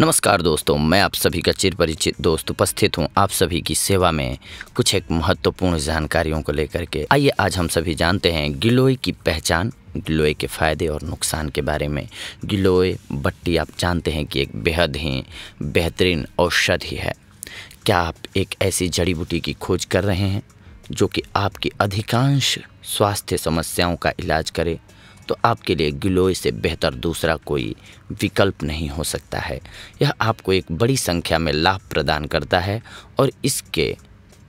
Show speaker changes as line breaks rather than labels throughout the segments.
नमस्कार दोस्तों मैं आप सभी का चिर परिचित दोस्त उपस्थित हूं आप सभी की सेवा में कुछ एक महत्वपूर्ण जानकारियों को लेकर के आइए आज हम सभी जानते हैं गिलोय की पहचान गिलोय के फ़ायदे और नुकसान के बारे में गिलोय बट्टी आप जानते हैं कि एक बेहद ही बेहतरीन औषधि है क्या आप एक ऐसी जड़ी बूटी की खोज कर रहे हैं जो कि आपकी अधिकांश स्वास्थ्य समस्याओं का इलाज करे तो आपके लिए गिलोय से बेहतर दूसरा कोई विकल्प नहीं हो सकता है यह आपको एक बड़ी संख्या में लाभ प्रदान करता है और इसके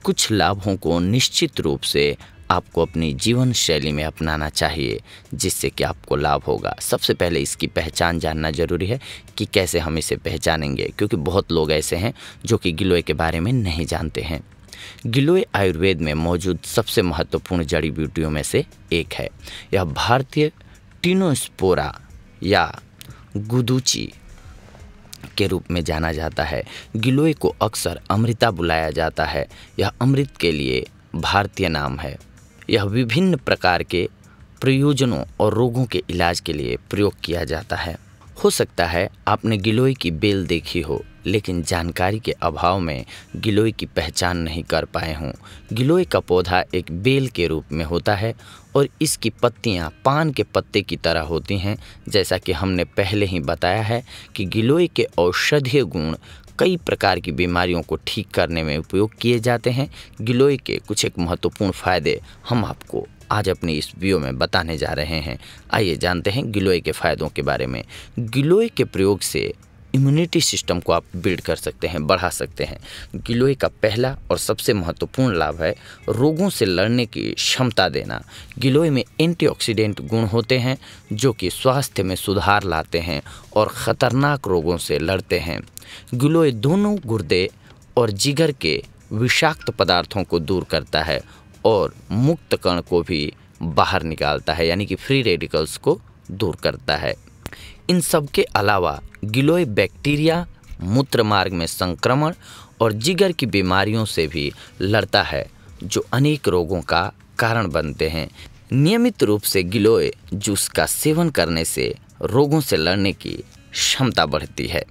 कुछ लाभों को निश्चित रूप से आपको अपनी जीवन शैली में अपनाना चाहिए जिससे कि आपको लाभ होगा सबसे पहले इसकी पहचान जानना ज़रूरी है कि कैसे हम इसे पहचानेंगे क्योंकि बहुत लोग ऐसे हैं जो कि गिलोय के बारे में नहीं जानते हैं गिलोय आयुर्वेद में मौजूद सबसे महत्वपूर्ण जड़ी बूटियों में से एक है यह भारतीय एक्टिनोस्पोरा या गुदुची के रूप में जाना जाता है गिलोय को अक्सर अमृता बुलाया जाता है यह अमृत के लिए भारतीय नाम है यह विभिन्न प्रकार के प्रयोजनों और रोगों के इलाज के लिए प्रयोग किया जाता है हो सकता है आपने गिलोय की बेल देखी हो लेकिन जानकारी के अभाव में गिलोय की पहचान नहीं कर पाए हूँ गिलोय का पौधा एक बेल के रूप में होता है और इसकी पत्तियाँ पान के पत्ते की तरह होती हैं जैसा कि हमने पहले ही बताया है कि गिलोय के औषधीय गुण कई प्रकार की बीमारियों को ठीक करने में उपयोग किए जाते हैं गिलोय के कुछ एक महत्वपूर्ण फ़ायदे हम आपको आज अपने इस वीडियो में बताने जा रहे हैं आइए जानते हैं गिलोय के फ़ायदों के बारे में गिलोय के प्रयोग से इम्यूनिटी सिस्टम को आप बिल्ड कर सकते हैं बढ़ा सकते हैं गिलोय का पहला और सबसे महत्वपूर्ण लाभ है रोगों से लड़ने की क्षमता देना गिलोय में एंटीऑक्सीडेंट गुण होते हैं जो कि स्वास्थ्य में सुधार लाते हैं और ख़तरनाक रोगों से लड़ते हैं गिलोय दोनों गुर्दे और जिगर के विषाक्त पदार्थों को दूर करता है और मुक्त कण को भी बाहर निकालता है यानी कि फ्री रेडिकल्स को दूर करता है इन सब के अलावा गिलोय बैक्टीरिया मूत्र मार्ग में संक्रमण और जिगर की बीमारियों से भी लड़ता है जो अनेक रोगों का कारण बनते हैं नियमित रूप से गिलोय जूस का सेवन करने से रोगों से लड़ने की क्षमता बढ़ती है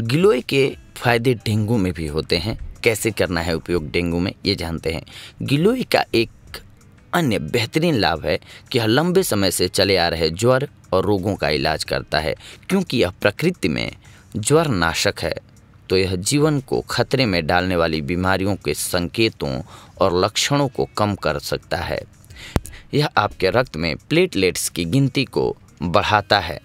गिलोय के फायदे डेंगू में भी होते हैं कैसे करना है उपयोग डेंगू में ये जानते हैं गिलोय का एक अन्य बेहतरीन लाभ है कि यह लंबे समय से चले आ रहे ज्वर और रोगों का इलाज करता है क्योंकि यह प्रकृति में ज्वर नाशक है तो यह जीवन को खतरे में डालने वाली बीमारियों के संकेतों और लक्षणों को कम कर सकता है यह आपके रक्त में प्लेटलेट्स की गिनती को बढ़ाता है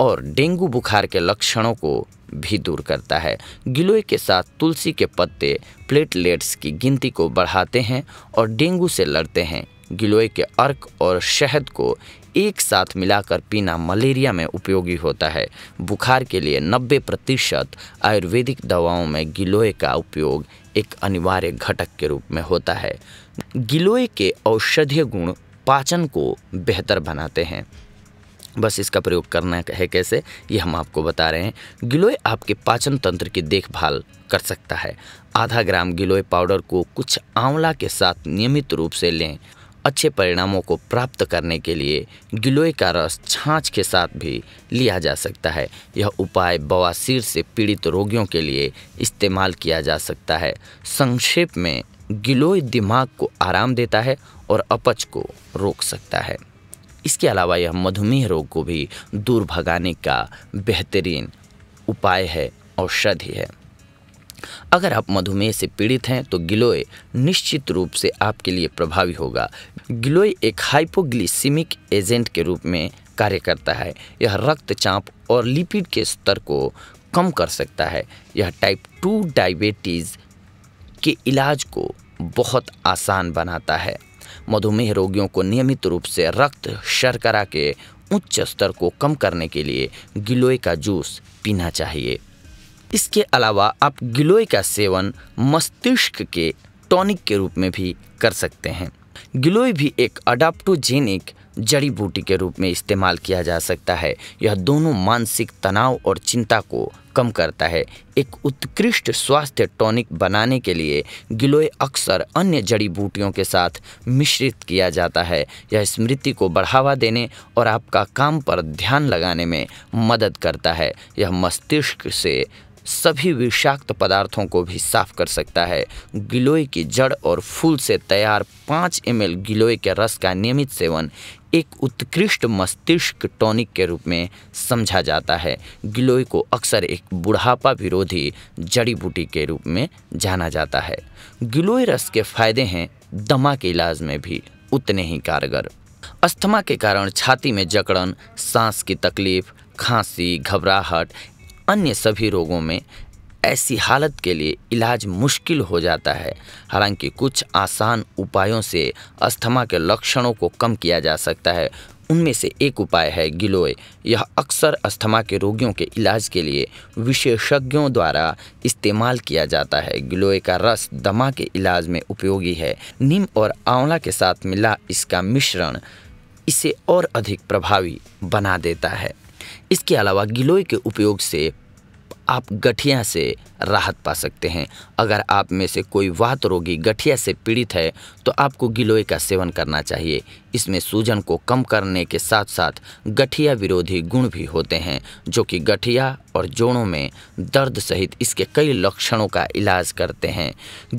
और डेंगू बुखार के लक्षणों को भी दूर करता है गिलोय के साथ तुलसी के पत्ते प्लेटलेट्स की गिनती को बढ़ाते हैं और डेंगू से लड़ते हैं गिलोय के अर्क और शहद को एक साथ मिलाकर पीना मलेरिया में उपयोगी होता है बुखार के लिए 90 प्रतिशत आयुर्वेदिक दवाओं में गिलोय का उपयोग एक अनिवार्य घटक के रूप में होता है गिलोय के औषधीय गुण पाचन को बेहतर बनाते हैं बस इसका प्रयोग करना है कैसे ये हम आपको बता रहे हैं गिलोय आपके पाचन तंत्र की देखभाल कर सकता है आधा ग्राम गिलोय पाउडर को कुछ आंवला के साथ नियमित रूप से लें अच्छे परिणामों को प्राप्त करने के लिए गिलोय का रस छाछ के साथ भी लिया जा सकता है यह उपाय बवासीर से पीड़ित रोगियों के लिए इस्तेमाल किया जा सकता है संक्षेप में गिलोय दिमाग को आराम देता है और अपच को रोक सकता है इसके अलावा यह मधुमेह रोग को भी दूर भगाने का बेहतरीन उपाय है औषधि है अगर आप मधुमेह से पीड़ित हैं तो गिलोय निश्चित रूप से आपके लिए प्रभावी होगा ग्लोई एक हाइपोग्लिसिमिक एजेंट के रूप में कार्य करता है यह रक्तचाप और लिपिड के स्तर को कम कर सकता है यह टाइप टू डायबिटीज़ के इलाज को बहुत आसान बनाता है मधुमेह रोगियों को नियमित रूप से रक्त शर्करा के उच्च स्तर को कम करने के लिए गिलोय का जूस पीना चाहिए इसके अलावा आप गिलोय का सेवन मस्तिष्क के टॉनिक के रूप में भी कर सकते हैं गिलोय भी एक अडाप्टोजेनिक जड़ी बूटी के रूप में इस्तेमाल किया जा सकता है यह दोनों मानसिक तनाव और चिंता को कम करता है एक उत्कृष्ट स्वास्थ्य टॉनिक बनाने के लिए गिलोय अक्सर अन्य जड़ी बूटियों के साथ मिश्रित किया जाता है यह स्मृति को बढ़ावा देने और आपका काम पर ध्यान लगाने में मदद करता है यह मस्तिष्क से सभी विषाक्त पदार्थों को भी साफ कर सकता है गिलोय की जड़ और फूल से तैयार पाँच एम एल गिलोय के रस का नियमित सेवन एक उत्कृष्ट मस्तिष्क टॉनिक के रूप में समझा जाता है गिलोय को अक्सर एक बुढ़ापा विरोधी जड़ी बूटी के रूप में जाना जाता है गिलोय रस के फायदे हैं दमा के इलाज में भी उतने ही कारगर अस्थमा के कारण छाती में जकड़न सांस की तकलीफ खांसी घबराहट अन्य सभी रोगों में ऐसी हालत के लिए इलाज मुश्किल हो जाता है हालांकि कुछ आसान उपायों से अस्थमा के लक्षणों को कम किया जा सकता है उनमें से एक उपाय है गिलोय यह अक्सर अस्थमा के रोगियों के इलाज के लिए विशेषज्ञों द्वारा इस्तेमाल किया जाता है गिलोय का रस दमा के इलाज में उपयोगी है नीम और आंवला के साथ मिला इसका मिश्रण इसे और अधिक प्रभावी बना देता है इसके अलावा गिलोय के उपयोग से आप गठिया से राहत पा सकते हैं अगर आप में से कोई वात रोगी गठिया से पीड़ित है तो आपको गिलोय का सेवन करना चाहिए इसमें सूजन को कम करने के साथ साथ गठिया विरोधी गुण भी होते हैं जो कि गठिया और जोड़ों में दर्द सहित इसके कई लक्षणों का इलाज करते हैं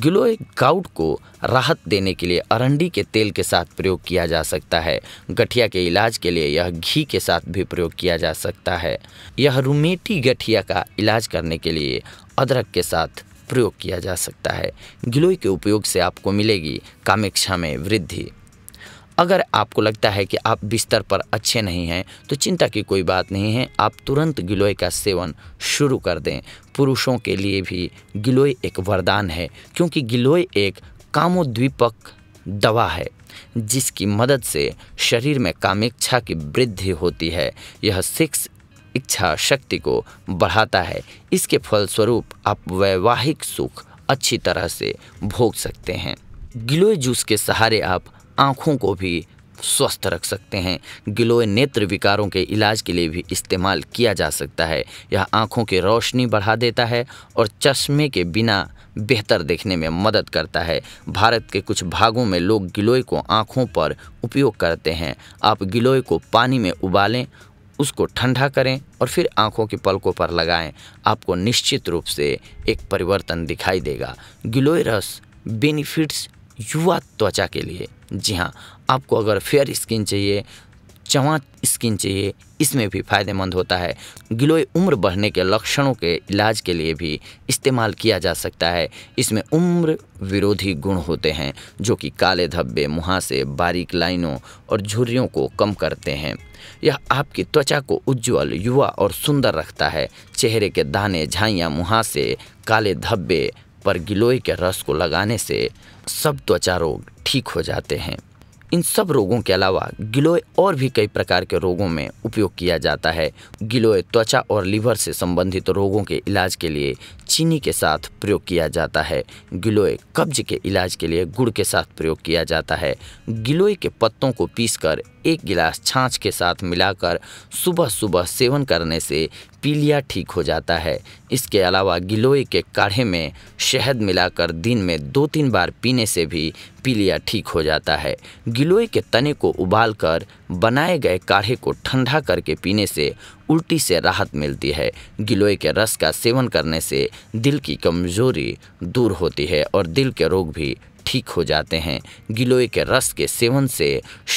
गिलोय गाउट को राहत देने के लिए अरंडी के तेल के साथ प्रयोग किया जा सकता है गठिया के इलाज के लिए यह घी के साथ भी प्रयोग किया जा सकता है यह रूमेटी गठिया का इलाज करने के लिए अदरक के साथ प्रयोग किया जा सकता है गिलोय के उपयोग से आपको मिलेगी कामेक्षा में वृद्धि अगर आपको लगता है कि आप बिस्तर पर अच्छे नहीं हैं तो चिंता की कोई बात नहीं है आप तुरंत गिलोय का सेवन शुरू कर दें पुरुषों के लिए भी गिलोय एक वरदान है क्योंकि गिलोय एक कामोद्वीपक दवा है जिसकी मदद से शरीर में कामेक्षा की वृद्धि होती है यह सिक्स इच्छा शक्ति को बढ़ाता है इसके फलस्वरूप आप वैवाहिक सुख अच्छी तरह से भोग सकते हैं गिलोय जूस के सहारे आप आँखों को भी स्वस्थ रख सकते हैं गिलोय नेत्र विकारों के इलाज के लिए भी इस्तेमाल किया जा सकता है यह आँखों की रोशनी बढ़ा देता है और चश्मे के बिना बेहतर देखने में मदद करता है भारत के कुछ भागों में लोग गिलोय को आँखों पर उपयोग करते हैं आप गिलोय को पानी में उबालें उसको ठंडा करें और फिर आंखों के पलकों पर लगाएं आपको निश्चित रूप से एक परिवर्तन दिखाई देगा गिलोय रस बेनिफिट्स युवा त्वचा के लिए जी हाँ आपको अगर फेयर स्किन चाहिए चवा स्किन चाहिए इसमें भी फायदेमंद होता है गिलोय उम्र बढ़ने के लक्षणों के इलाज के लिए भी इस्तेमाल किया जा सकता है इसमें उम्र विरोधी गुण होते हैं जो कि काले धब्बे मुहासे बारीक लाइनों और झुर्रियों को कम करते हैं यह आपकी त्वचा को उज्जवल युवा और सुंदर रखता है चेहरे के दाने झाइयाँ मुहासे काले धब्बे पर गिलोय के रस को लगाने से सब त्वचा रोग ठीक हो जाते हैं इन सब रोगों के अलावा गिलोय और भी कई प्रकार के रोगों में उपयोग किया जाता है गिलोय त्वचा और लीवर से संबंधित रोगों के इलाज के लिए चीनी के साथ प्रयोग किया जाता है गिलोय कब्ज के इलाज के लिए गुड़ के साथ प्रयोग किया जाता है गिलोय के पत्तों को पीसकर एक गिलास छाछ के साथ मिलाकर सुबह सुबह सेवन करने से पीलिया ठीक हो जाता है इसके अलावा गिलोय के काढ़े में शहद मिलाकर दिन में दो तीन बार पीने से भी पीलिया ठीक हो जाता है गिलोय के तने को उबालकर बनाए गए काढ़े को ठंडा करके पीने से उल्टी से राहत मिलती है गिलोय के रस का सेवन करने से दिल की कमजोरी दूर होती है और दिल के रोग भी ठीक हो जाते हैं गिलोय के रस के सेवन से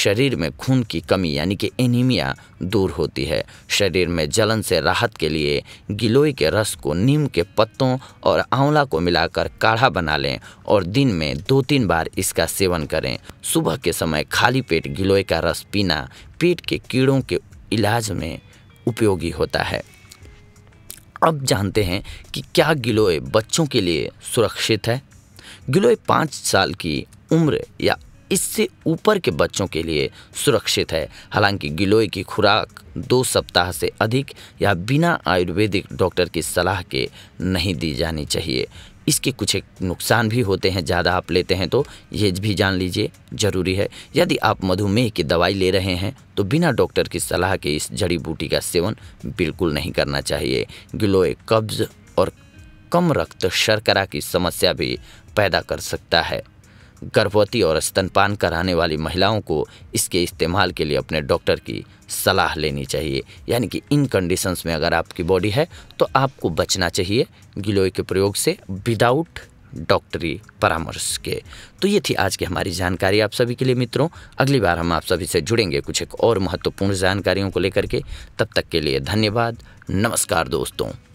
शरीर में खून की कमी यानी कि एनीमिया दूर होती है शरीर में जलन से राहत के लिए गिलोय के रस को नीम के पत्तों और आंवला को मिलाकर काढ़ा बना लें और दिन में दो तीन बार इसका सेवन करें सुबह के समय खाली पेट गिलोय का रस पीना पेट के कीड़ों के इलाज में उपयोगी होता है अब जानते हैं कि क्या गिलोय बच्चों के लिए सुरक्षित है गिलोय पाँच साल की उम्र या इससे ऊपर के बच्चों के लिए सुरक्षित है हालांकि गिलोय की खुराक दो सप्ताह से अधिक या बिना आयुर्वेदिक डॉक्टर की सलाह के नहीं दी जानी चाहिए इसके कुछ एक नुकसान भी होते हैं ज़्यादा आप लेते हैं तो ये भी जान लीजिए ज़रूरी है यदि आप मधुमेह की दवाई ले रहे हैं तो बिना डॉक्टर की सलाह के इस जड़ी बूटी का सेवन बिल्कुल नहीं करना चाहिए गिलोय कब्ज़ और कम रक्त शर्करा की समस्या भी पैदा कर सकता है गर्भवती और स्तनपान कराने वाली महिलाओं को इसके इस्तेमाल के लिए अपने डॉक्टर की सलाह लेनी चाहिए यानी कि इन कंडीशंस में अगर आपकी बॉडी है तो आपको बचना चाहिए गिलोय के प्रयोग से विदाउट डॉक्टरी परामर्श के तो ये थी आज की हमारी जानकारी आप सभी के लिए मित्रों अगली बार हम आप सभी से जुड़ेंगे कुछ एक और महत्वपूर्ण जानकारियों को लेकर के तब तक के लिए धन्यवाद नमस्कार दोस्तों